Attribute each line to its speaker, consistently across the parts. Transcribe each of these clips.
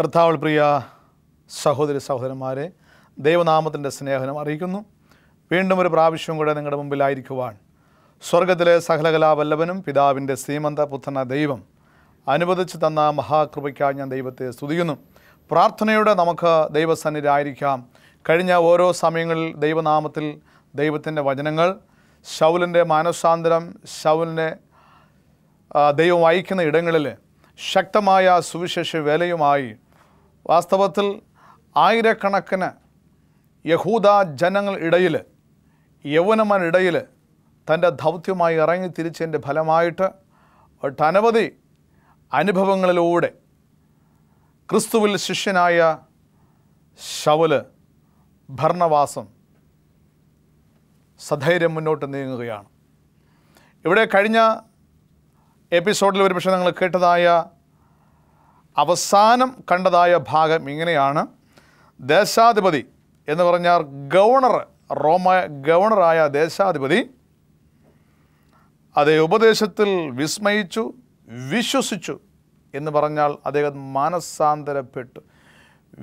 Speaker 1: കർത്താവൾ പ്രിയ സഹോദരി സഹോദരന്മാരെ ദൈവനാമത്തിൻ്റെ സ്നേഹനം അറിയിക്കുന്നു വീണ്ടും ഒരു പ്രാവശ്യം കൂടെ നിങ്ങളുടെ മുമ്പിലായിരിക്കുവാൻ സ്വർഗത്തിലെ സകലകലാവല്ലഭനും പിതാവിൻ്റെ ശ്രീമന്ത പുത്രന ദൈവം അനുവദിച്ച് തന്ന മഹാകൃപയ്ക്കായി ഞാൻ ദൈവത്തെ സ്തുതിക്കുന്നു പ്രാർത്ഥനയോടെ നമുക്ക് ദൈവസന്നിധിയായിരിക്കാം കഴിഞ്ഞ ഓരോ സമയങ്ങളിൽ ദൈവനാമത്തിൽ ദൈവത്തിൻ്റെ വചനങ്ങൾ ശൗലിൻ്റെ മാനസാന്തരം ശൗലിനെ ദൈവം വായിക്കുന്ന ഇടങ്ങളിൽ ശക്തമായ സുവിശേഷ വേലയുമായി വാസ്തവത്തിൽ ആയിരക്കണക്കിന് യഹൂദ ജനങ്ങൾ ഇടയിൽ യൗവനമനിടയിൽ തൻ്റെ ദൗത്യമായി ഇറങ്ങി തിരിച്ചതിൻ്റെ ഫലമായിട്ട് ഒട്ടനവധി അനുഭവങ്ങളിലൂടെ ക്രിസ്തുവിൽ ശിഷ്യനായ ശവല് ഭരണവാസം സധൈര്യം മുന്നോട്ട് നീങ്ങുകയാണ് ഇവിടെ കഴിഞ്ഞ എപ്പിസോഡിൽ ഒരുപക്ഷെ നിങ്ങൾ കേട്ടതായ അവസാനം കണ്ടതായ ഭാഗം ഇങ്ങനെയാണ് ദേശാധിപതി എന്ന് പറഞ്ഞാൽ ഗവർണർ റോമ ഗവർണറായ ദേശാധിപതി അതേ ഉപദേശത്തിൽ വിസ്മയിച്ചു വിശ്വസിച്ചു എന്ന് പറഞ്ഞാൽ അദ്ദേഹം മാനസാന്തരപ്പെട്ടു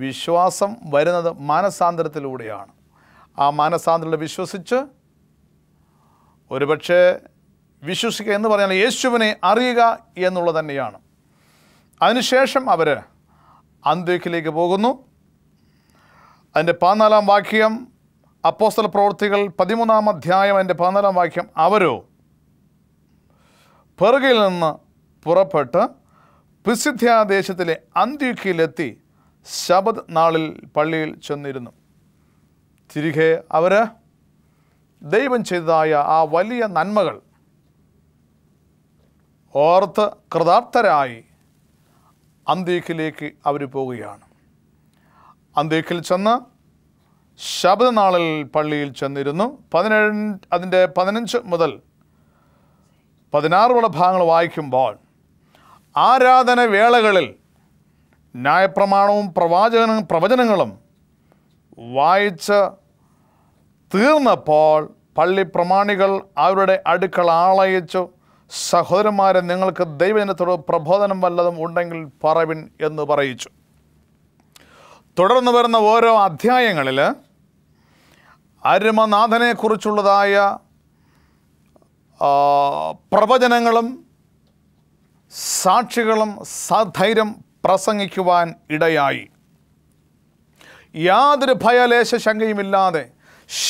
Speaker 1: വിശ്വാസം വരുന്നത് മാനസാന്തരത്തിലൂടെയാണ് ആ മാനസാന്തരം വിശ്വസിച്ച് ഒരുപക്ഷെ വിശ്വസിക്കുക എന്ന് പറഞ്ഞാൽ യേശുവിനെ അറിയുക എന്നുള്ളത് തന്നെയാണ് അതിനുശേഷം അവർ അന്ത്യക്കിലേക്ക് പോകുന്നു അതിൻ്റെ പതിനാലാം വാക്യം അപ്പോസ്തല പ്രവൃത്തികൾ പതിമൂന്നാം അധ്യായം അതിൻ്റെ പതിനാലാം വാക്യം അവരോ പെറുകയിൽ നിന്ന് പുറപ്പെട്ട് പിസിധ്യ അന്ത്യക്കിയിലെത്തി ശബദ് നാളിൽ പള്ളിയിൽ ചെന്നിരുന്നു തിരികെ അവർ ദൈവം ചെയ്തതായ ആ വലിയ നന്മകൾ ഓർത്ത് കൃതാർത്ഥരായി അന്തേക്കിലേക്ക് അവർ പോവുകയാണ് അന്തേക്കിൽ ചെന്ന് ശബദനാളിൽ പള്ളിയിൽ ചെന്നിരുന്നു പതിനേഴ് അതിൻ്റെ പതിനഞ്ച് മുതൽ പതിനാറോളം ഭാഗങ്ങൾ വായിക്കുമ്പോൾ ആരാധന വേളകളിൽ ന്യായപ്രമാണവും പ്രവാചന പ്രവചനങ്ങളും വായിച്ച് തീർന്നപ്പോൾ പള്ളി പ്രമാണികൾ അവരുടെ അടുക്കള ആളയച്ചു സഹോദരന്മാരെ നിങ്ങൾക്ക് ദൈവജനത്തോട് പ്രബോധനം വല്ലതും ഉണ്ടെങ്കിൽ പറവിൻ എന്ന് പറയിച്ചു തുടർന്ന് വരുന്ന ഓരോ അധ്യായങ്ങളിൽ അരുമനാഥനെക്കുറിച്ചുള്ളതായ പ്രവചനങ്ങളും സാക്ഷികളും സധൈര്യം പ്രസംഗിക്കുവാൻ ഇടയായി യാതൊരു ഭയലേശ ശങ്കയുമില്ലാതെ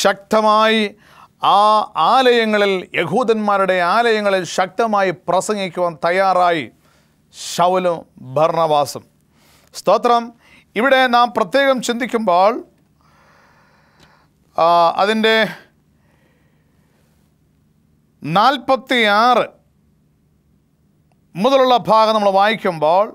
Speaker 1: ശക്തമായി ആ ആലയങ്ങളിൽ യഹൂദന്മാരുടെ ആലയങ്ങളിൽ ശക്തമായി പ്രസംഗിക്കുവാൻ തയ്യാറായി ശൗലും ഭർണവാസും സ്തോത്രം ഇവിടെ നാം പ്രത്യേകം ചിന്തിക്കുമ്പോൾ അതിൻ്റെ നാൽപ്പത്തി ആറ് മുതലുള്ള ഭാഗം നമ്മൾ വായിക്കുമ്പോൾ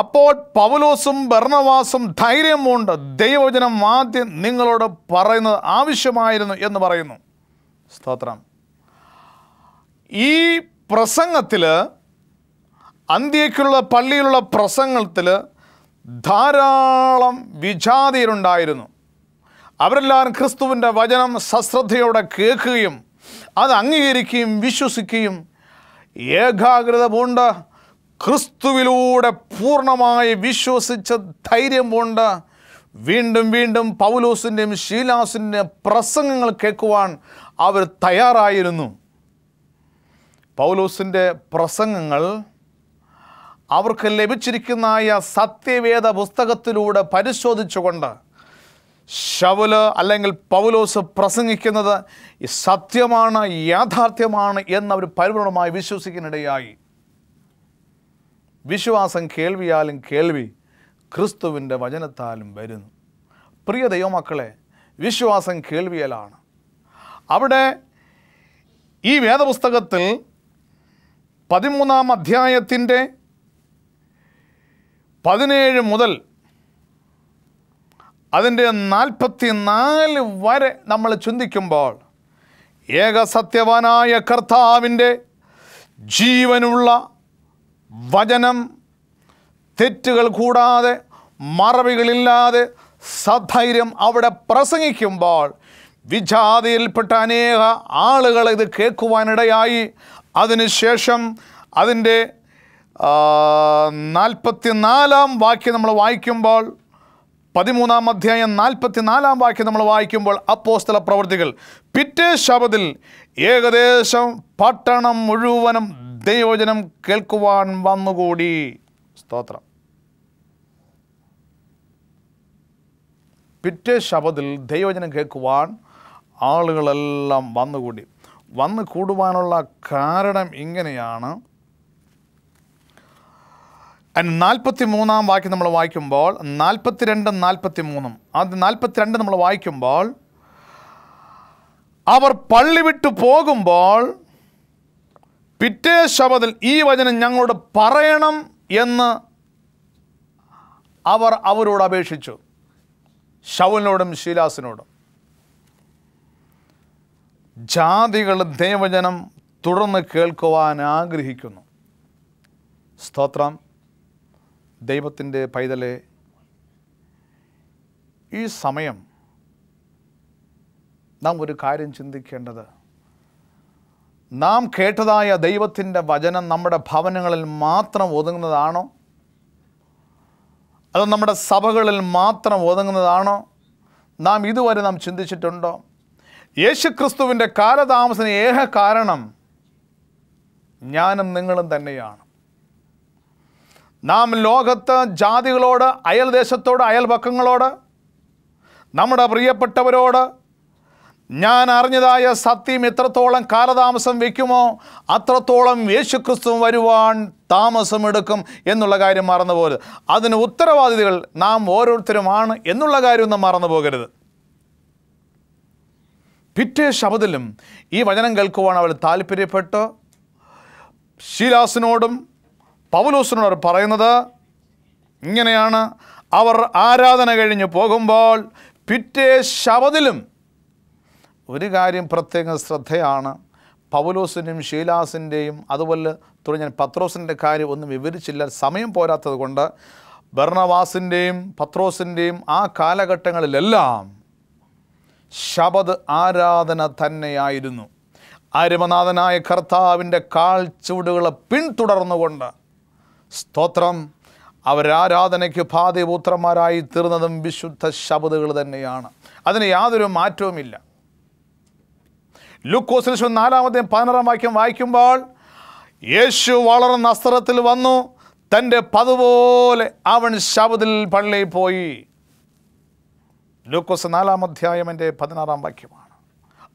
Speaker 1: അപ്പോൾ പൗലോസും ഭർണവാസും ധൈര്യമുണ്ട് ദൈവവചനം ആദ്യം നിങ്ങളോട് പറയുന്നത് ആവശ്യമായിരുന്നു എന്ന് പറയുന്നു സ്തോത്രം ഈ പ്രസംഗത്തിൽ അന്ത്യക്കുള്ള പള്ളിയിലുള്ള പ്രസംഗത്തിൽ ധാരാളം വിജാതിയരുണ്ടായിരുന്നു അവരെല്ലാവരും ക്രിസ്തുവിൻ്റെ വചനം സശ്രദ്ധയോടെ കേൾക്കുകയും അത് അംഗീകരിക്കുകയും വിശ്വസിക്കുകയും ഏകാഗ്രത പൂണ്ട ക്രിസ്തുവിലൂടെ പൂർണ്ണമായി വിശ്വസിച്ച ധൈര്യം കൊണ്ട് വീണ്ടും വീണ്ടും പൗലോസിൻ്റെയും ഷീലാസിൻ്റെയും പ്രസംഗങ്ങൾ കേൾക്കുവാൻ അവർ തയ്യാറായിരുന്നു പൗലോസിൻ്റെ പ്രസംഗങ്ങൾ അവർക്ക് ലഭിച്ചിരിക്കുന്നതായ സത്യവേദ പുസ്തകത്തിലൂടെ പരിശോധിച്ചുകൊണ്ട് ശവല് അല്ലെങ്കിൽ പൗലോസ് പ്രസംഗിക്കുന്നത് സത്യമാണ് യാഥാർത്ഥ്യമാണ് എന്നവർ പരിപൂർണമായി വിശ്വസിക്കുന്നിടയായി വിശ്വാസം കേൾവിയാലും കേൾവി ക്രിസ്തുവിൻ്റെ വചനത്താലും വരുന്നു പ്രിയ ദൈവമക്കളെ വിശ്വാസം കേൾവിയലാണ് അവിടെ ഈ വേദപുസ്തകത്തിൽ പതിമൂന്നാം അധ്യായത്തിൻ്റെ പതിനേഴ് മുതൽ അതിൻ്റെ നാൽപ്പത്തി നാല് വരെ നമ്മൾ ചിന്തിക്കുമ്പോൾ ഏകസത്യവാനായ കർത്താവിൻ്റെ ജീവനുള്ള വചനം തെറ്റുകൾ കൂടാതെ മറവികളില്ലാതെ സധൈര്യം അവിടെ പ്രസംഗിക്കുമ്പോൾ വിജാതിയിൽപ്പെട്ട അനേക ആളുകൾ ഇത് കേൾക്കുവാനിടയായി അതിനുശേഷം അതിൻ്റെ നാലാം വാക്യം നമ്മൾ വായിക്കുമ്പോൾ പതിമൂന്നാം അധ്യായം നാലാം വാക്യം നമ്മൾ വായിക്കുമ്പോൾ അപ്പോസ്തല പ്രവൃത്തികൾ പിറ്റേ ശബദിൽ ഏകദേശം പട്ടണം മുഴുവനും ശബ്ദയോജനം കേൾക്കുവാൻ വന്നുകൂടി സ്തോത്രം പിറ്റേ ശബദിൽ ദൈവചനം കേൾക്കുവാൻ ആളുകളെല്ലാം വന്നുകൂടി വന്ന് കൂടുവാനുള്ള കാരണം ഇങ്ങനെയാണ് നാൽപ്പത്തി മൂന്നാം വാക്യം നമ്മൾ വായിക്കുമ്പോൾ നാൽപ്പത്തി നാൽപ്പത്തിരണ്ടും നാൽപ്പത്തി മൂന്നും അത് നാൽപ്പത്തി രണ്ട് നമ്മൾ വായിക്കുമ്പോൾ അവർ പള്ളി വിട്ടു പോകുമ്പോൾ പിറ്റേ ശബത്തിൽ ഈ വചനം ഞങ്ങളോട് പറയണം എന്ന് അവർ അവരോട് അപേക്ഷിച്ചു ഷൗലിനോടും ശീലാസിനോടും ജാതികൾ ദൈവജനം തുടർന്ന് കേൾക്കുവാൻ ആഗ്രഹിക്കുന്നു സ്തോത്രം ദൈവത്തിൻ്റെ പൈതലെ ഈ സമയം നാം ഒരു കാര്യം ചിന്തിക്കേണ്ടത് നാം കേട്ടതായ ദൈവത്തിൻ്റെ വചനം നമ്മുടെ ഭവനങ്ങളിൽ മാത്രം ഒതുങ്ങുന്നതാണോ അത് നമ്മുടെ സഭകളിൽ മാത്രം ഒതുങ്ങുന്നതാണോ നാം ഇതുവരെ നാം ചിന്തിച്ചിട്ടുണ്ടോ ക്രിസ്തുവിൻ്റെ കാലതാമസന ഏക കാരണം ഞാനും നിങ്ങളും തന്നെയാണ് നാം ലോകത്ത് ജാതികളോട് അയൽദേശത്തോട് അയൽപക്കങ്ങളോട് നമ്മുടെ പ്രിയപ്പെട്ടവരോട് ഞാൻ അറിഞ്ഞതായ സത്യം എത്രത്തോളം കാലതാമസം വയ്ക്കുമോ അത്രത്തോളം യേശുക്രിസ്തു വരുവാൻ താമസമെടുക്കും എന്നുള്ള കാര്യം മറന്നു പോകരുത് അതിന് ഉത്തരവാദികൾ നാം ഓരോരുത്തരുമാണ് എന്നുള്ള കാര്യം ഒന്നും മറന്നു പോകരുത് പിറ്റേ ശബദിലും ഈ വചനം കേൾക്കുവാൻ അവൾ താല്പര്യപ്പെട്ട് ശീലാസിനോടും പൗലോസിനോടും പറയുന്നത് ഇങ്ങനെയാണ് അവർ ആരാധന കഴിഞ്ഞ് പോകുമ്പോൾ പിറ്റേ ശബദിലും ഒരു കാര്യം പ്രത്യേക ശ്രദ്ധയാണ് പൗലോസിൻ്റെയും ഷീലാസിൻ്റെയും അതുപോലെ തുടങ്ങിയ പത്രോസിൻ്റെ കാര്യം ഒന്നും വിവരിച്ചില്ല സമയം പോരാത്തത് കൊണ്ട് ഭരണവാസിൻ്റെയും പത്രോസിൻ്റെയും ആ കാലഘട്ടങ്ങളിലെല്ലാം ശബദ് ആരാധന തന്നെയായിരുന്നു അരുമനാഥനായ കർത്താവിൻ്റെ കാൽച്ചുവടുകളെ പിന്തുടർന്നുകൊണ്ട് സ്തോത്രം അവരാരാധനയ്ക്ക് പാതിപൂത്രന്മാരായി തീർന്നതും വിശുദ്ധ ശബദുകൾ തന്നെയാണ് അതിന് യാതൊരു മാറ്റവുമില്ല ലുക്കോസിന് ശേഷം നാലാമത്തെയും പതിനാറാം വാക്യം വായിക്കുമ്പോൾ യേശു വളർന്ന അസ്ത്രത്തിൽ വന്നു തൻ്റെ പതുപോലെ അവൻ ശബദിൽ പള്ളിയിൽ പോയി ലൂക്കോസ് നാലാം അധ്യായം എൻ്റെ പതിനാറാം വാക്യമാണ്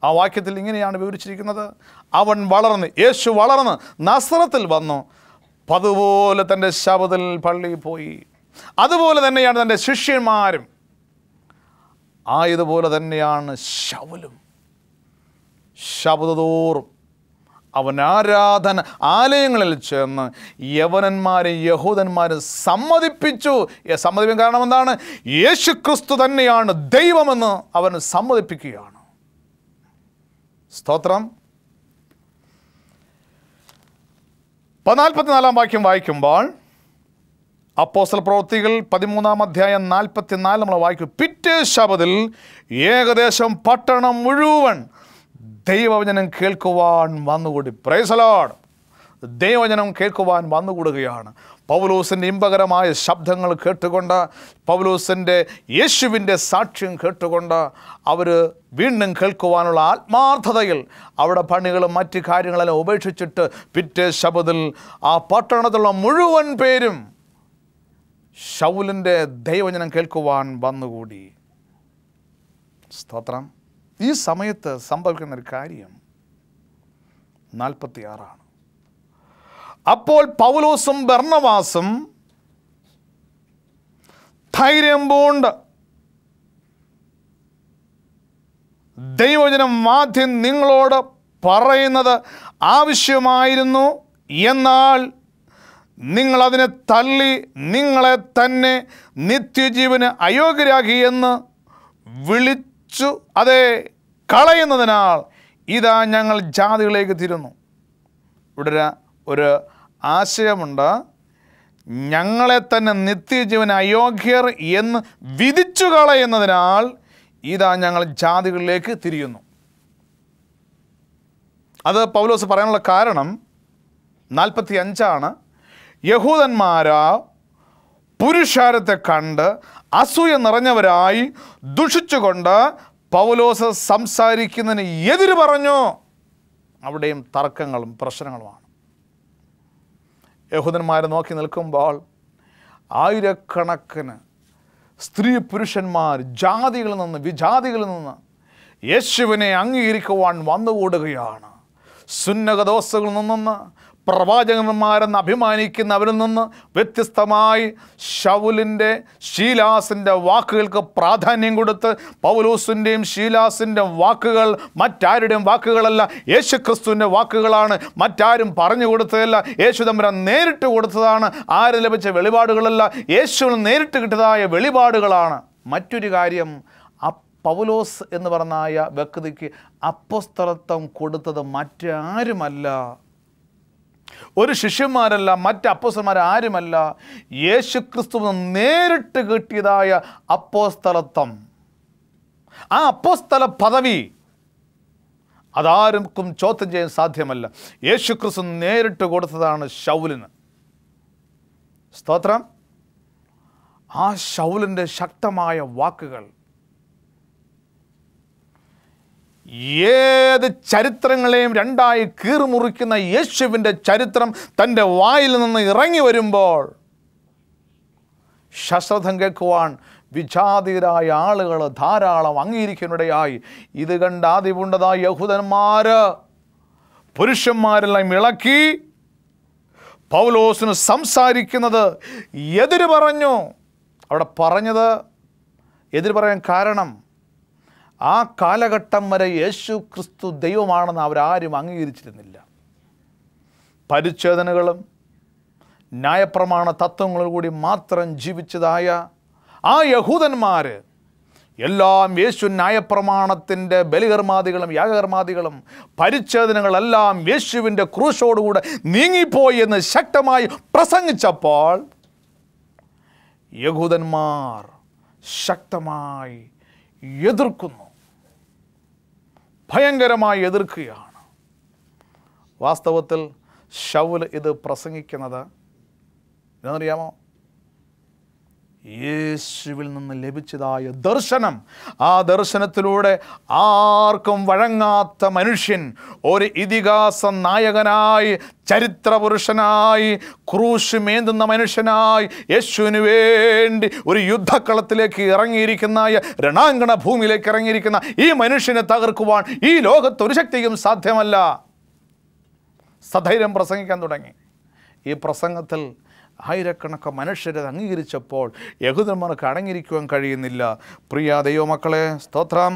Speaker 1: ആ വാക്യത്തിൽ ഇങ്ങനെയാണ് വിവരിച്ചിരിക്കുന്നത് അവൻ വളർന്ന് യേശു വളർന്ന് നസ്രത്തിൽ വന്നു പതുപോലെ തൻ്റെ ശബദിൽ പള്ളിയിൽ പോയി അതുപോലെ തന്നെയാണ് തൻ്റെ ശിഷ്യന്മാരും ആയതുപോലെ തന്നെയാണ് ശവലും ശബ്ദതോറും അവൻ ആരാധന ആലയങ്ങളിൽ ചെന്ന് യവനന്മാരെ യഹൂദന്മാരെ സമ്മതിപ്പിച്ചു സമ്മതിപ്പിക്കാൻ കാരണം എന്താണ് യേശു ക്രിസ്തു തന്നെയാണ് ദൈവമെന്ന് അവൻ സമ്മതിപ്പിക്കുകയാണ് സ്തോത്രം പതിനാൽപ്പത്തിനാലാം വാക്യം വായിക്കുമ്പോൾ അപ്പോസ്റ്റൽ പ്രവൃത്തികൾ പതിമൂന്നാം അധ്യായം നാൽപ്പത്തിനാല് നമ്മൾ വായിക്കും പിറ്റേ ശബദിൽ ഏകദേശം പട്ടണം മുഴുവൻ ദൈവവചനം കേൾക്കുവാൻ വന്നുകൂടി പ്രേസലോട് ദൈവവചനം കേൾക്കുവാൻ വന്നുകൂടുകയാണ് പൗലൂസിൻ്റെ ഇമ്പകരമായ ശബ്ദങ്ങൾ കേട്ടുകൊണ്ട് പൗലൂസിൻ്റെ യേശുവിൻ്റെ സാക്ഷ്യം കേട്ടുകൊണ്ട് അവർ വീണ്ടും കേൾക്കുവാനുള്ള ആത്മാർത്ഥതയിൽ അവിടെ പണികളും മറ്റ് കാര്യങ്ങളെല്ലാം ഉപേക്ഷിച്ചിട്ട് പിറ്റേ ശബദിൽ ആ പട്ടണത്തിലുള്ള മുഴുവൻ പേരും ശൗലിൻ്റെ ദൈവജനം കേൾക്കുവാൻ വന്നുകൂടി സ്തോത്രം ഈ സമയത്ത് സംഭവിക്കുന്ന ഒരു കാര്യം നാൽപ്പത്തി ആറാണ് അപ്പോൾ പൗലോസും ഭർണവാസും ധൈര്യം പൂണ്ട് ദൈവജനം മാധ്യം നിങ്ങളോട് പറയുന്നത് ആവശ്യമായിരുന്നു എന്നാൽ നിങ്ങളതിനെ തള്ളി നിങ്ങളെ തന്നെ നിത്യജീവന് അയോഗ്യരാക്കി എന്ന് വിളി ഭക്ഷിച്ചു അതെ കളയുന്നതിനാൽ ഇതാ ഞങ്ങൾ ജാതികളിലേക്ക് തിരുന്നു ഇവിടെ ഒരു ആശയമുണ്ട് ഞങ്ങളെ തന്നെ നിത്യജീവൻ അയോഗ്യർ എന്ന് വിധിച്ചു കളയുന്നതിനാൽ ഇതാ ഞങ്ങൾ ജാതികളിലേക്ക് തിരിയുന്നു അത് പൗലോസ് പറയാനുള്ള കാരണം നാൽപ്പത്തി അഞ്ചാണ് യഹൂദന്മാരാ പുരുഷാരത്തെ കണ്ട് അസൂയ നിറഞ്ഞവരായി ദുഷിച്ചുകൊണ്ട് പൗലോസ് സംസാരിക്കുന്നതിന് എതിര് പറഞ്ഞു അവിടെയും തർക്കങ്ങളും പ്രശ്നങ്ങളുമാണ് യഹൂദന്മാരെ നോക്കി നിൽക്കുമ്പോൾ ആയിരക്കണക്കിന് സ്ത്രീ പുരുഷന്മാർ ജാതികളിൽ നിന്ന് വിജാതികളിൽ നിന്ന് യേശുവിനെ അംഗീകരിക്കുവാൻ വന്നുകൂടുകയാണ് സുന്നകദോസകളിൽ നിന്നൊന്ന് പ്രവാചകന്മാരെന്ന് അഭിമാനിക്കുന്നവരിൽ നിന്ന് വ്യത്യസ്തമായി ഷൗലിൻ്റെ ഷീലാസിൻ്റെ വാക്കുകൾക്ക് പ്രാധാന്യം കൊടുത്ത് പൗലൂസിൻ്റെയും ഷീലാസിൻ്റെ വാക്കുകൾ മറ്റാരുടെയും വാക്കുകളല്ല ക്രിസ്തുവിൻ്റെ വാക്കുകളാണ് മറ്റാരും പറഞ്ഞു കൊടുത്തതല്ല യേശു നേരിട്ട് കൊടുത്തതാണ് ആര് ലഭിച്ച വെളിപാടുകളല്ല യേശുവിന് നേരിട്ട് കിട്ടിയതായ വെളിപാടുകളാണ് മറ്റൊരു കാര്യം പൗലോസ് എന്ന് പറഞ്ഞ വ്യക്തിക്ക് അപ്പസ്ഥലത്വം കൊടുത്തത് മറ്റാരുമല്ല ഒരു ശിഷ്യന്മാരല്ല മറ്റ് അപ്പോസ്തന്മാർ ആരുമല്ല യേശു ക്രിസ്തു നേരിട്ട് കിട്ടിയതായ അപ്പോസ്തലത്വം ആ അപ്പോസ്തല പദവി അതാർക്കും ചോദ്യം ചെയ്യാൻ സാധ്യമല്ല യേശു ക്രിസ്തു നേരിട്ട് കൊടുത്തതാണ് ഷൗലിന് സ്തോത്രം ആ ഷൗലിൻ്റെ ശക്തമായ വാക്കുകൾ ഏത് ചരിത്രങ്ങളെയും രണ്ടായി കീറുമുറിക്കുന്ന യേശുവിൻ്റെ ചരിത്രം തൻ്റെ വായിൽ നിന്ന് ഇറങ്ങി വരുമ്പോൾ ശശ്രഥം കേൾക്കുവാൻ വിജാതീരായ ആളുകൾ ധാരാളം അംഗീകരിക്കുന്നതിനിടയായി ഇത് കണ്ട് ആദ്യമുണ്ടതായ യഹൂദന്മാർ പുരുഷന്മാരെല്ലാം ഇളക്കി പൗലോസിന് സംസാരിക്കുന്നത് എതിര് പറഞ്ഞു അവിടെ പറഞ്ഞത് എതിര് പറയാൻ കാരണം ആ കാലഘട്ടം വരെ യേശു ക്രിസ്തു ദൈവമാണെന്ന് അവരാരും അംഗീകരിച്ചിരുന്നില്ല പരിച്ഛേദനകളും ന്യായപ്രമാണ തത്വങ്ങളും കൂടി മാത്രം ജീവിച്ചതായ ആ യഹൂദന്മാർ എല്ലാം യേശു ന്യായപ്രമാണത്തിൻ്റെ ബലികർമാദികളും യാഗകർമാദികളും പരിച്ഛേദനകളെല്ലാം യേശുവിൻ്റെ ക്രൂശോടുകൂടെ നീങ്ങിപ്പോയി എന്ന് ശക്തമായി പ്രസംഗിച്ചപ്പോൾ യഹൂദന്മാർ ശക്തമായി എതിർക്കുന്നു ഭയങ്കരമായി എതിർക്കുകയാണ് വാസ്തവത്തിൽ ഷൗൽ ഇത് പ്രസംഗിക്കുന്നത് എന്നറിയാമോ യേശുവിൽ നിന്ന് ലഭിച്ചതായ ദർശനം ആ ദർശനത്തിലൂടെ ആർക്കും വഴങ്ങാത്ത മനുഷ്യൻ ഒരു ഇതിഹാസ നായകനായി ചരിത്രപുരുഷനായി മേന്തുന്ന മനുഷ്യനായി യേശുവിന് വേണ്ടി ഒരു യുദ്ധക്കളത്തിലേക്ക് ഇറങ്ങിയിരിക്കുന്ന രണാങ്കണ ഭൂമിയിലേക്ക് ഇറങ്ങിയിരിക്കുന്ന ഈ മനുഷ്യനെ തകർക്കുവാൻ ഈ ലോകത്ത് ഒരു ശക്തിയും സാധ്യമല്ല സധൈര്യം പ്രസംഗിക്കാൻ തുടങ്ങി ഈ പ്രസംഗത്തിൽ ആയിരക്കണക്ക് മനുഷ്യരത് അംഗീകരിച്ചപ്പോൾ യഹുദന്മാർക്ക് അടങ്ങിയിരിക്കുവാൻ കഴിയുന്നില്ല പ്രിയ ദൈവമക്കളെ സ്തോത്രം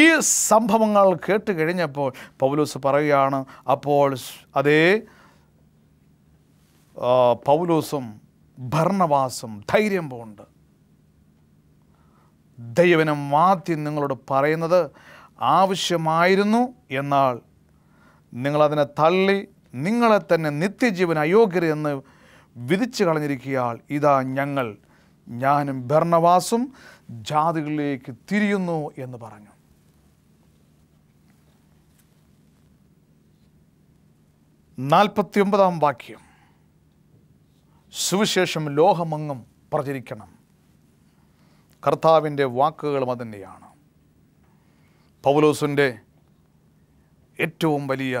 Speaker 1: ഈ സംഭവങ്ങൾ കേട്ട് കഴിഞ്ഞപ്പോൾ പൗലൂസ് പറയുകയാണ് അപ്പോൾ അതേ പൗലൂസും ഭർണവാസും ധൈര്യം പോകുന്നുണ്ട് ദൈവനം ആദ്യം നിങ്ങളോട് പറയുന്നത് ആവശ്യമായിരുന്നു എന്നാൽ നിങ്ങളതിനെ തള്ളി നിങ്ങളെ തന്നെ നിത്യജീവൻ അയോഗ്യരെന്ന് വിധിച്ചു കളഞ്ഞിരിക്കയാൽ ഇതാ ഞങ്ങൾ ഞാനും ഭരണവാസും ജാതികളിലേക്ക് തിരിയുന്നു എന്ന് പറഞ്ഞു നാൽപ്പത്തിയൊമ്പതാം വാക്യം സുവിശേഷം ലോഹമങ്ങും പ്രചരിക്കണം കർത്താവിൻ്റെ വാക്കുകളും അതുതന്നെയാണ് പൗലോസിൻ്റെ ഏറ്റവും വലിയ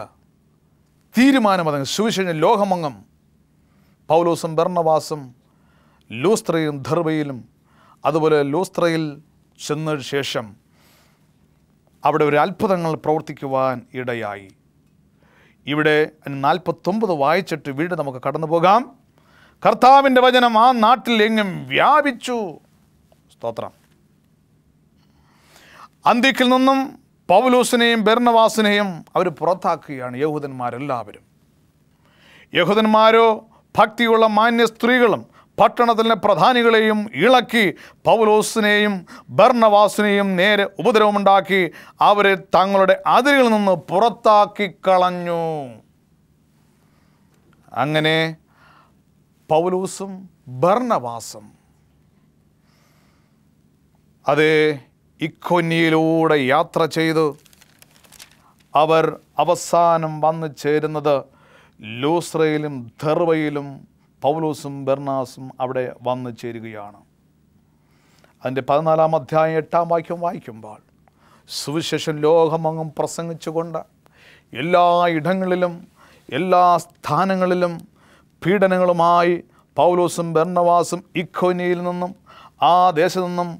Speaker 1: തീരുമാനം അതങ്ങ് സുവിശേഷം ലോഹമംഗം പൗലോസും ബർണവാസും ലൂസ്ത്രയും ധർബയിലും അതുപോലെ ലൂസ്ത്രയിൽ ചെന്ന ശേഷം അവിടെ ഒരു അത്ഭുതങ്ങൾ പ്രവർത്തിക്കുവാൻ ഇടയായി ഇവിടെ നാൽപ്പത്തൊമ്പത് വായിച്ചിട്ട് വീട് നമുക്ക് കടന്നു പോകാം കർത്താവിൻ്റെ വചനം ആ നാട്ടിൽ എങ്ങും വ്യാപിച്ചു സ്തോത്രം അന്ത്യക്കിൽ നിന്നും പൗലൂസിനെയും ബെർണവാസിനെയും അവർ പുറത്താക്കുകയാണ് യഹൂദന്മാരെല്ലാവരും യഹൂദന്മാരോ ഭക്തിയുള്ള മാന്യ സ്ത്രീകളും പട്ടണത്തിലെ പ്രധാനികളെയും ഇളക്കി പൗലോസിനെയും ഭർണവാസിനെയും നേരെ ഉപദ്രവമുണ്ടാക്കി അവരെ തങ്ങളുടെ അതിരുകളിൽ നിന്ന് പുറത്താക്കി കളഞ്ഞു അങ്ങനെ പൗലോസും ഭർണവാസും അത് ഇക്കൊന്നിയിലൂടെ യാത്ര ചെയ്ത് അവർ അവസാനം വന്നു ചേരുന്നത് ലൂസ്രയിലും ധർവയിലും പൗലോസും ബെർണാസും അവിടെ വന്നു ചേരുകയാണ് അതിൻ്റെ പതിനാലാം അധ്യായം എട്ടാം വാക്യം വായിക്കുമ്പോൾ സുവിശേഷം ലോകമങ്ങും പ്രസംഗിച്ചുകൊണ്ട് എല്ലാ ഇടങ്ങളിലും എല്ലാ സ്ഥാനങ്ങളിലും പീഡനങ്ങളുമായി പൗലോസും ബെർണവാസും ഇഖോനിയിൽ നിന്നും ആ ദേശത്തു നിന്നും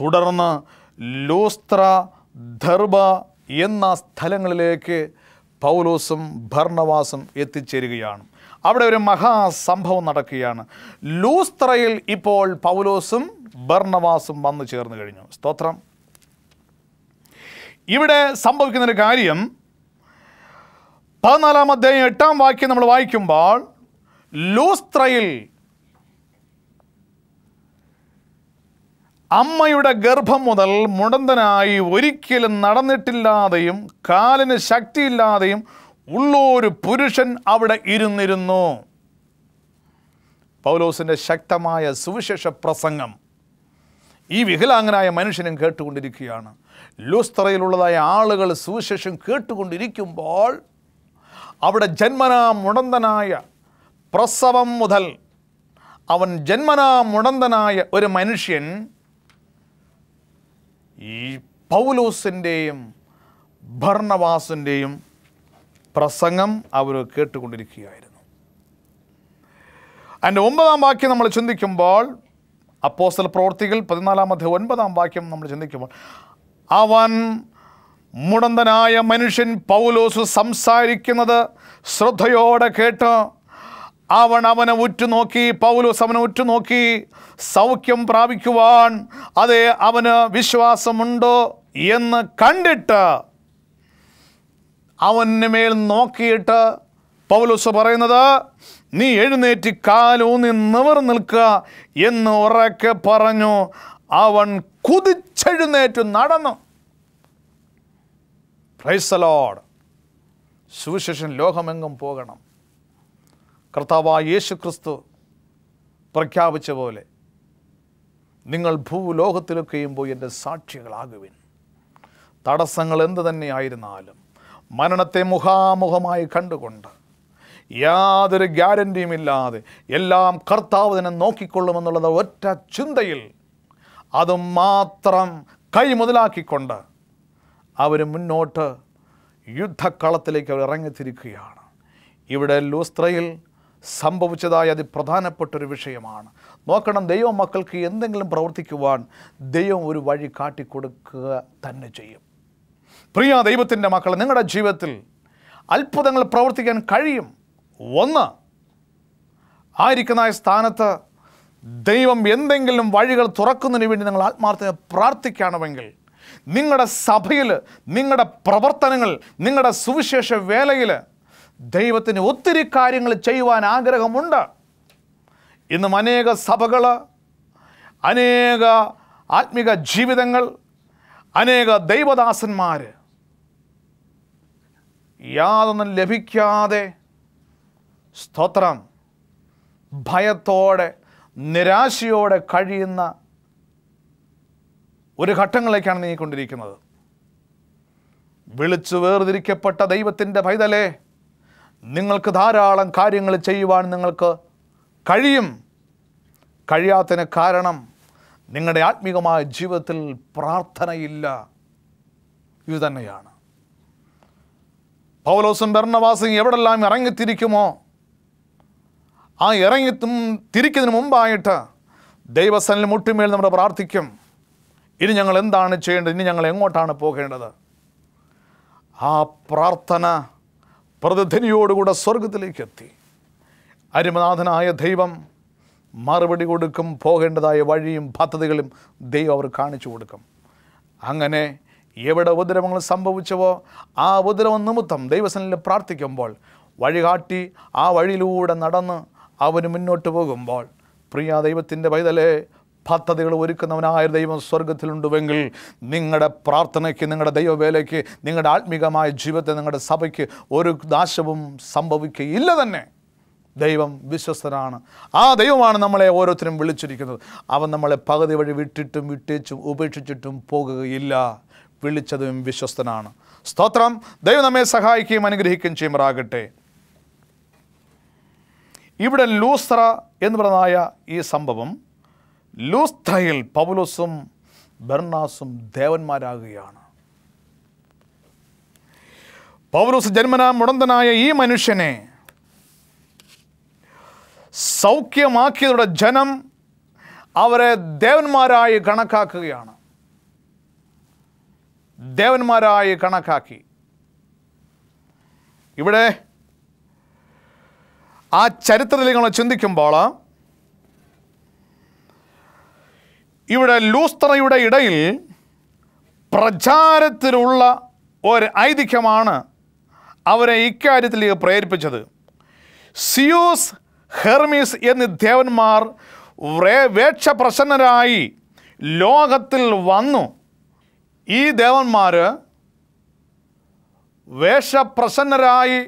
Speaker 1: തുടർന്ന് ലൂസ്ത്ര ധർബ എന്ന സ്ഥലങ്ങളിലേക്ക് പൗലോസും ഭർണവാസും എത്തിച്ചേരുകയാണ് അവിടെ ഒരു മഹാസംഭവം നടക്കുകയാണ് ലൂസ്ത്രയിൽ ഇപ്പോൾ പൗലോസും ഭർണവാസും വന്നു ചേർന്ന് കഴിഞ്ഞു സ്തോത്രം ഇവിടെ സംഭവിക്കുന്നൊരു കാര്യം പതിനാലാം അധ്യായം എട്ടാം വാക്യം നമ്മൾ വായിക്കുമ്പോൾ ലൂസ്ത്രയിൽ അമ്മയുടെ ഗർഭം മുതൽ മുടന്തനായി ഒരിക്കലും നടന്നിട്ടില്ലാതെയും കാലിന് ശക്തിയില്ലാതെയും ഉള്ളൊരു പുരുഷൻ അവിടെ ഇരുന്നിരുന്നു പൗലോസിൻ്റെ ശക്തമായ സുവിശേഷ പ്രസംഗം ഈ വികലാംഗനായ മനുഷ്യനും കേട്ടുകൊണ്ടിരിക്കുകയാണ് ലൂസ്തറയിലുള്ളതായ ആളുകൾ സുവിശേഷം കേട്ടുകൊണ്ടിരിക്കുമ്പോൾ അവിടെ ജന്മനാ മുടന്തനായ പ്രസവം മുതൽ അവൻ ജന്മനാ മുടന്തനായ ഒരു മനുഷ്യൻ ഈ പൗലോസിൻ്റെയും ഭർണവാസിൻ്റെയും പ്രസംഗം അവർ കേട്ടുകൊണ്ടിരിക്കുകയായിരുന്നു അതിൻ്റെ ഒമ്പതാം വാക്യം നമ്മൾ ചിന്തിക്കുമ്പോൾ അപ്പോസ്റ്റൽ പ്രവർത്തികൾ പതിനാലാമത്തെ ഒൻപതാം വാക്യം നമ്മൾ ചിന്തിക്കുമ്പോൾ അവൻ മുടന്തനായ മനുഷ്യൻ പൗലോസ് സംസാരിക്കുന്നത് ശ്രദ്ധയോടെ കേട്ട് അവൻ അവനെ ഉറ്റുനോക്കി പൗലോസ് അവനെ ഉറ്റുനോക്കി സൗഖ്യം പ്രാപിക്കുവാൻ അതെ അവന് വിശ്വാസമുണ്ടോ എന്ന് കണ്ടിട്ട് അവന് മേൽ നോക്കിയിട്ട് പൗലോസ് പറയുന്നത് നീ എഴുന്നേറ്റ് കാലൂന്നി നിവർ നിൽക്കുക എന്ന് ഉറക്കെ പറഞ്ഞു അവൻ കുതിച്ചെഴുന്നേറ്റ് നടന്നു പ്രൈസലോഡ് സുവിശേഷൻ ലോകമെങ്ങും പോകണം കർത്താവായ യേശു ക്രിസ്തു പ്രഖ്യാപിച്ച പോലെ നിങ്ങൾ ഭൂലോകത്തിലൊക്കെയും പോയി എൻ്റെ സാക്ഷികളാകുവിൻ തടസ്സങ്ങൾ എന്ത് തന്നെയായിരുന്നാലും മരണത്തെ മുഖാമുഖമായി കണ്ടുകൊണ്ട് യാതൊരു ഗ്യാരൻറ്റിയും ഇല്ലാതെ എല്ലാം കർത്താവ് തന്നെ നോക്കിക്കൊള്ളുമെന്നുള്ളത് ഒറ്റ ചിന്തയിൽ അത് മാത്രം കൈ മുതലാക്കിക്കൊണ്ട് അവർ മുന്നോട്ട് യുദ്ധക്കളത്തിലേക്ക് അവർ ഇറങ്ങിത്തിരിക്കുകയാണ് ഇവിടെ ലൂസ്ത്രയിൽ സംഭവിച്ചതായ ഒരു വിഷയമാണ് നോക്കണം ദൈവം മക്കൾക്ക് എന്തെങ്കിലും പ്രവർത്തിക്കുവാൻ ദൈവം ഒരു വഴി കാട്ടിക്കൊടുക്കുക തന്നെ ചെയ്യും പ്രിയ ദൈവത്തിൻ്റെ മക്കൾ നിങ്ങളുടെ ജീവിതത്തിൽ അത്ഭുതങ്ങൾ പ്രവർത്തിക്കാൻ കഴിയും ഒന്ന് ആയിരിക്കുന്ന സ്ഥാനത്ത് ദൈവം എന്തെങ്കിലും വഴികൾ തുറക്കുന്നതിന് വേണ്ടി നിങ്ങൾ ആത്മാർത്ഥത പ്രാർത്ഥിക്കണമെങ്കിൽ നിങ്ങളുടെ സഭയിൽ നിങ്ങളുടെ പ്രവർത്തനങ്ങൾ നിങ്ങളുടെ സുവിശേഷ വേലയിൽ ദൈവത്തിന് ഒത്തിരി കാര്യങ്ങൾ ചെയ്യുവാൻ ആഗ്രഹമുണ്ട് ഇന്നും അനേക സഭകൾ അനേക ആത്മിക ജീവിതങ്ങൾ അനേക ദൈവദാസന്മാർ യാതൊന്നും ലഭിക്കാതെ സ്തോത്രം ഭയത്തോടെ നിരാശയോടെ കഴിയുന്ന ഒരു ഘട്ടങ്ങളിലേക്കാണ് നീങ്ങിക്കൊണ്ടിരിക്കുന്നത് വിളിച്ചു വേർതിരിക്കപ്പെട്ട ദൈവത്തിൻ്റെ പൈതലേ നിങ്ങൾക്ക് ധാരാളം കാര്യങ്ങൾ ചെയ്യുവാൻ നിങ്ങൾക്ക് കഴിയും കഴിയാത്തതിന് കാരണം നിങ്ങളുടെ ആത്മീകമായ ജീവിതത്തിൽ പ്രാർത്ഥനയില്ല ഇത് തന്നെയാണ് പൗലോസും ഭരണവാസും എവിടെല്ലാം ഇറങ്ങിത്തിരിക്കുമോ ആ ഇറങ്ങി തിരിക്കുന്നതിന് മുമ്പായിട്ട് ദൈവസനിൽ മുട്ടുമേൽ നമ്മൾ പ്രാർത്ഥിക്കും ഇനി ഞങ്ങൾ എന്താണ് ചെയ്യേണ്ടത് ഇനി ഞങ്ങൾ എങ്ങോട്ടാണ് പോകേണ്ടത് ആ പ്രാർത്ഥന പ്രതിധനിയോടുകൂടെ സ്വർഗത്തിലേക്ക് എത്തി അരുമനാഥനായ ദൈവം മറുപടി കൊടുക്കും പോകേണ്ടതായ വഴിയും പദ്ധതികളും ദൈവം അവർ കാണിച്ചു കൊടുക്കും അങ്ങനെ എവിടെ ഉപദ്രവങ്ങൾ സംഭവിച്ചവോ ആ ഉപദ്രവ നിമിത്തം ദൈവസനിൽ പ്രാർത്ഥിക്കുമ്പോൾ വഴികാട്ടി ആ വഴിയിലൂടെ നടന്ന് അവന് മുന്നോട്ട് പോകുമ്പോൾ പ്രിയ ദൈവത്തിൻ്റെ പൈതലേ പദ്ധതികൾ ഒരുക്കുന്നവനായ ദൈവം സ്വർഗത്തിലുണ്ടുവെങ്കിൽ നിങ്ങളുടെ പ്രാർത്ഥനയ്ക്ക് നിങ്ങളുടെ ദൈവവേലയ്ക്ക് നിങ്ങളുടെ ആത്മീകമായ ജീവിതത്തെ നിങ്ങളുടെ സഭയ്ക്ക് ഒരു നാശവും സംഭവിക്കുകയില്ല തന്നെ ദൈവം വിശ്വസ്തനാണ് ആ ദൈവമാണ് നമ്മളെ ഓരോരുത്തരും വിളിച്ചിരിക്കുന്നത് അവൻ നമ്മളെ പകുതി വഴി വിട്ടിട്ടും വിട്ടേച്ചും ഉപേക്ഷിച്ചിട്ടും പോകുകയില്ല വിളിച്ചതും വിശ്വസ്തനാണ് സ്തോത്രം ദൈവം നമ്മെ സഹായിക്കുകയും അനുഗ്രഹിക്കുകയും ചെയ്യുമാറാകട്ടെ ഇവിടെ ലൂസ്ത്ര എന്ന് പറഞ്ഞതായ ഈ സംഭവം ലൂസ്തയിൽ പൗലോസും ബെർണാസും ദേവന്മാരാകുകയാണ് പൗലോസ് ജന്മനാ മുടന്തനായ ഈ മനുഷ്യനെ സൗഖ്യമാക്കിയതോടെ ജനം അവരെ ദേവന്മാരായി കണക്കാക്കുകയാണ് ദേവന്മാരായി കണക്കാക്കി ഇവിടെ ആ ചരിത്രത്തിൽ നിങ്ങൾ ചിന്തിക്കുമ്പോൾ ഇവിടെ ലൂസ്ത്രയുടെ ഇടയിൽ പ്രചാരത്തിലുള്ള ഒരു ഐതിഹ്യമാണ് അവരെ ഇക്കാര്യത്തിലേക്ക് പ്രേരിപ്പിച്ചത് സിയൂസ് ഹെർമീസ് എന്നീ ദേവന്മാർ വേക്ഷപ്രസന്നരായി ലോകത്തിൽ വന്നു ഈ ദേവന്മാർ വേഷപ്രസന്നരായി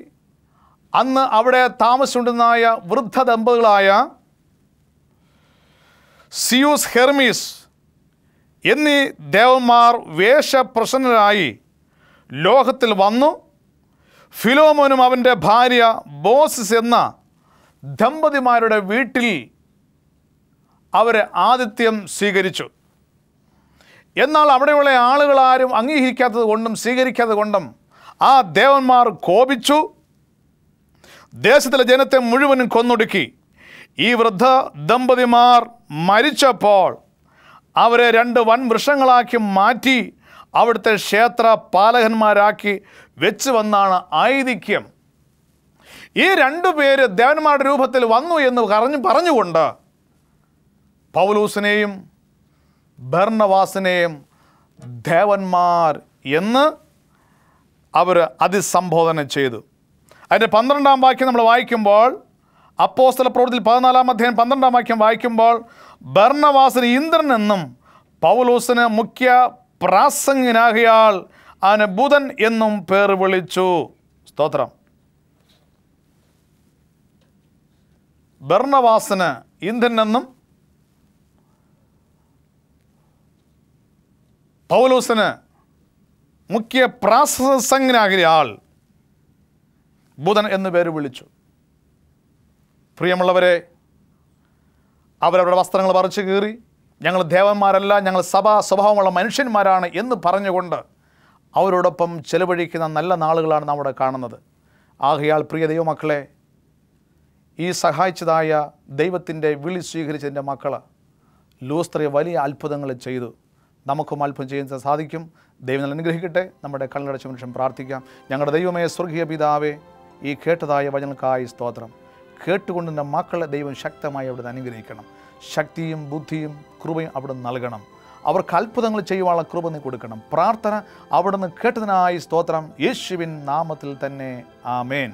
Speaker 1: അന്ന് അവിടെ താമസിച്ചുണ്ടായ വൃദ്ധ ദമ്പതികളായ സിയൂസ് ഹെർമീസ് എന്നീ ദേവന്മാർ വേഷപ്രസന്നരായി ലോകത്തിൽ വന്നു ഫിലോമോനും അവൻ്റെ ഭാര്യ ബോസിസ് എന്ന ദമ്പതിമാരുടെ വീട്ടിൽ അവരെ ആതിഥ്യം സ്വീകരിച്ചു എന്നാൽ അവിടെയുള്ള ആളുകൾ ആരും അംഗീകരിക്കാത്തത് കൊണ്ടും സ്വീകരിക്കാത്തത് കൊണ്ടും ആ ദേവന്മാർ കോപിച്ചു ദേശത്തിലെ ജനത്തെ മുഴുവനും കൊന്നൊടുക്കി ഈ വൃദ്ധ ദമ്പതിമാർ മരിച്ചപ്പോൾ അവരെ രണ്ട് വൻ വൃക്ഷങ്ങളാക്കി മാറ്റി അവിടുത്തെ ക്ഷേത്ര പാലകന്മാരാക്കി വെച്ച് വന്നാണ് ഐതിഹ്യം ഈ രണ്ടു പേര് ദേവന്മാരുടെ രൂപത്തിൽ വന്നു എന്ന് പറഞ്ഞു പറഞ്ഞുകൊണ്ട് പൗലൂസിനെയും ഭർണവാസിനെയും ദേവന്മാർ എന്ന് അവർ അതിസംബോധന ചെയ്തു അതിൻ്റെ പന്ത്രണ്ടാം വാക്യം നമ്മൾ വായിക്കുമ്പോൾ അപ്പോസ്തല പ്രവൃത്തിയിൽ പതിനാലാം അധ്യയം പന്ത്രണ്ടാം വാക്യം വായിക്കുമ്പോൾ ഭർണവാസിന് ഇന്ദ്രൻ എന്നും പൗലോസിന് മുഖ്യ പ്രാസംഗിനാകയാൽ അവന് ബുധൻ എന്നും പേർ വിളിച്ചു സ്തോത്രം ഭർണവാസിന് ഇന്ദ്രൻ എന്നും പൗലോസിന് മുഖ്യ ആൾ ബുധൻ എന്ന് പേര് വിളിച്ചു പ്രിയമുള്ളവരെ അവരവരുടെ വസ്ത്രങ്ങൾ പറിച്ചു കീറി ഞങ്ങൾ ദേവന്മാരല്ല ഞങ്ങൾ സഭാ സ്വഭാവമുള്ള മനുഷ്യന്മാരാണ് എന്ന് പറഞ്ഞുകൊണ്ട് അവരോടൊപ്പം ചെലവഴിക്കുന്ന നല്ല നാളുകളാണ് നാം അവിടെ കാണുന്നത് ആകയാൾ പ്രിയ ദൈവമക്കളെ ഈ സഹായിച്ചതായ ദൈവത്തിൻ്റെ വിളി സ്വീകരിച്ചതിൻ്റെ മക്കൾ ലൂസ്ത്രയെ വലിയ അത്ഭുതങ്ങൾ ചെയ്തു നമുക്കും അത്ഭുതം ചെയ്യാൻ സാധിക്കും ദൈവം അനുഗ്രഹിക്കട്ടെ നമ്മുടെ കണ്ണടച്ച മനുഷ്യൻ പ്രാർത്ഥിക്കാം ഞങ്ങളുടെ ദൈവമേ സ്വർഗീയ പിതാവേ ഈ കേട്ടതായ വചനക്കായ സ്തോത്രം കേട്ടുകൊണ്ട് നിന്ന മക്കളെ ദൈവം ശക്തമായി അവിടെ നിന്ന് അനുഗ്രഹിക്കണം ശക്തിയും ബുദ്ധിയും കൃപയും അവിടെ നൽകണം അവർക്ക് അത്ഭുതങ്ങൾ ചെയ്യുവാനുള്ള കൃപ നീ കൊടുക്കണം പ്രാർത്ഥന അവിടുന്ന് കേട്ടതിനായി സ്തോത്രം യേശുവിൻ നാമത്തിൽ തന്നെ ആമേൻ